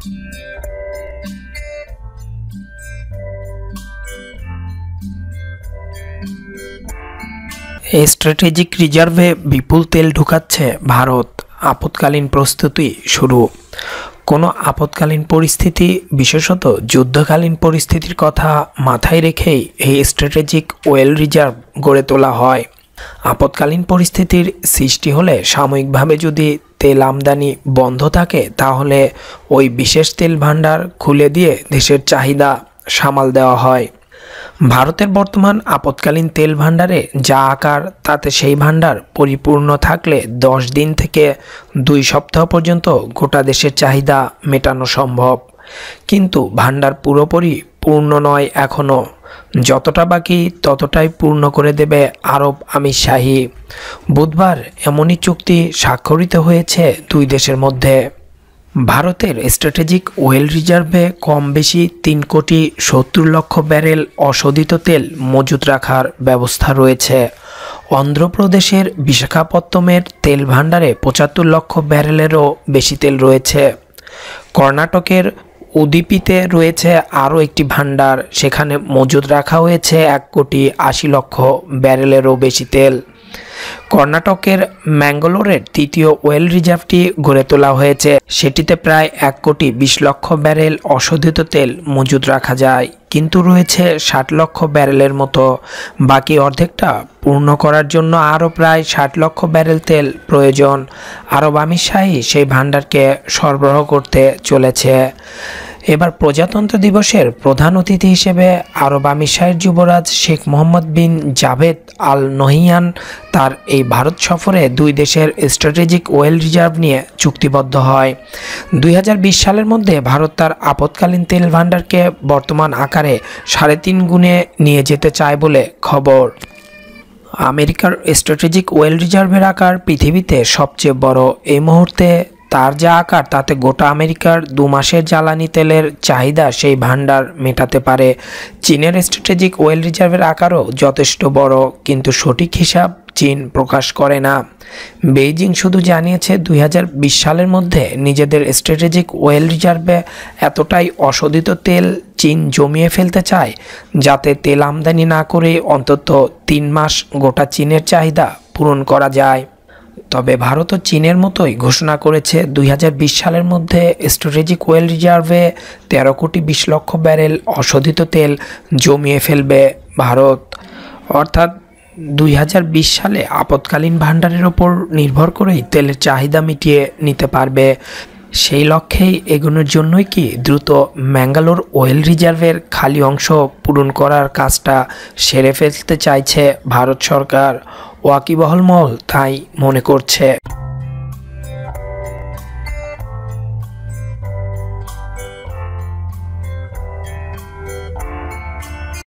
strategic রিজার্ভে বিপুল তেল ঢুকাচ্ছে ভারত আপতকালীন প্রস্তুতি শুরু কোনো আপতকালীন পরিস্থিতি বিশেষত যুদ্ধকালীন পরিস্থিতির কথা মাথায় রেখেই এই স্ট্র্যাটেজিক ওয়েল রিজার্ভ গড়ে তোলা হয় আপদকালীন পরিস্থিতির সৃষ্টি হলে সাময়িকভাবে যদি তেল আমদানি বন্ধ থাকে তাহলে ওই বিশেষ তেল ভাণ্ডার খুলে দিয়ে দেশের চাহিদা সামাল দেওয়া হয় ভারতের বর্তমান আপতকালীন তেল ভাণ্ডারে যা আকার তাতে সেই ভাণ্ডার পরিপূর্ণ থাকলে দশ দিন থেকে দুই সপ্তাহ পর্যন্ত গোটা দেশের চাহিদা মেটানো সম্ভব কিন্তু ভাণ্ডার পুরোপুরি পূর্ণ নয় এখনও যতটা বাকি ততটাই পূর্ণ করে দেবে আরব আমির শাহী বুধবার এমনই চুক্তি স্বাক্ষরিত হয়েছে দুই দেশের মধ্যে ভারতের স্ট্র্যাটেজিক ওয়েল রিজার্ভে কম বেশি তিন কোটি সত্তর লক্ষ ব্যারেল অশোধিত তেল মজুত রাখার ব্যবস্থা রয়েছে অন্ধ্রপ্রদেশের বিশাখাপত্তমের তেল ভাণ্ডারে পঁচাত্তর লক্ষ ব্যারেলেরও বেশি তেল রয়েছে কর্ণাটকের ওদিপিতে রয়েছে আরও একটি ভাণ্ডার সেখানে মজুদ রাখা হয়েছে এক কোটি আশি লক্ষ ব্যারেলেরও বেশি তেল কর্ণাটকের ম্যাঙ্গালোরের তৃতীয় ওয়েল রিজার্ভটি গড়ে তোলা হয়েছে সেটিতে প্রায় এক কোটি বিশ লক্ষ ব্যারেল অশোধিত তেল মজুদ রাখা যায় কিন্তু রয়েছে ষাট লক্ষ ব্যারেলের মতো বাকি অর্ধেকটা পূর্ণ করার জন্য আরও প্রায় ষাট লক্ষ ব্যারেল তেল প্রয়োজন আরব আমিরশাহী সেই ভাণ্ডারকে সরবরাহ করতে চলেছে এবার প্রজাতন্ত্র দিবসের প্রধান অতিথি হিসেবে আরব আমিশাহের যুবরাজ শেখ মোহাম্মদ বিন জাভেদ আল নহিয়ান তার এই ভারত সফরে দুই দেশের স্ট্র্যাটেজিক ওয়েল রিজার্ভ নিয়ে চুক্তিবদ্ধ হয় দুই সালের মধ্যে ভারত তার আপৎকালীন তেল ভাণ্ডারকে বর্তমান আকারে সাড়ে তিন গুণে নিয়ে যেতে চায় বলে খবর আমেরিকার স্ট্র্যাটেজিক ওয়েল রিজার্ভের আকার পৃথিবীতে সবচেয়ে বড় এই মুহূর্তে তার যা আকার তাতে গোটা আমেরিকার দু মাসের জ্বালানি তেলের চাহিদা সেই ভাণ্ডার মেটাতে পারে চীনের স্ট্র্যাটেজিক ওয়েল রিজার্ভের আকারও যথেষ্ট বড় কিন্তু সঠিক হিসাব চীন প্রকাশ করে না বেইজিং শুধু জানিয়েছে দুই সালের মধ্যে নিজেদের স্ট্র্যাটেজিক ওয়েল রিজার্ভে এতটাই অশোধিত তেল চীন জমিয়ে ফেলতে চায় যাতে তেল আমদানি না করে অন্তত তিন মাস গোটা চীনের চাহিদা পূরণ করা যায় তবে ভারত ও চীনের মতোই ঘোষণা করেছে দুই সালের মধ্যে স্ট্র্যাটেজিক ওয়েল রিজার্ভে তেরো কোটি বিশ লক্ষ ব্যারেল অশোধিত তেল জমিয়ে ফেলবে ভারত অর্থাৎ দুই সালে আপৎকালীন ভাণ্ডারের ওপর নির্ভর করেই তেলের চাহিদা মিটিয়ে নিতে পারবে সেই লক্ষ্যেই এগোনোর জন্যই কি দ্রুত ম্যাঙ্গালোর ওয়েল রিজার্ভের খালি অংশ পূরণ করার কাজটা সেরে ফেলতে চাইছে ভারত সরকার ওয়াকিবহল মহল তাই মনে করছে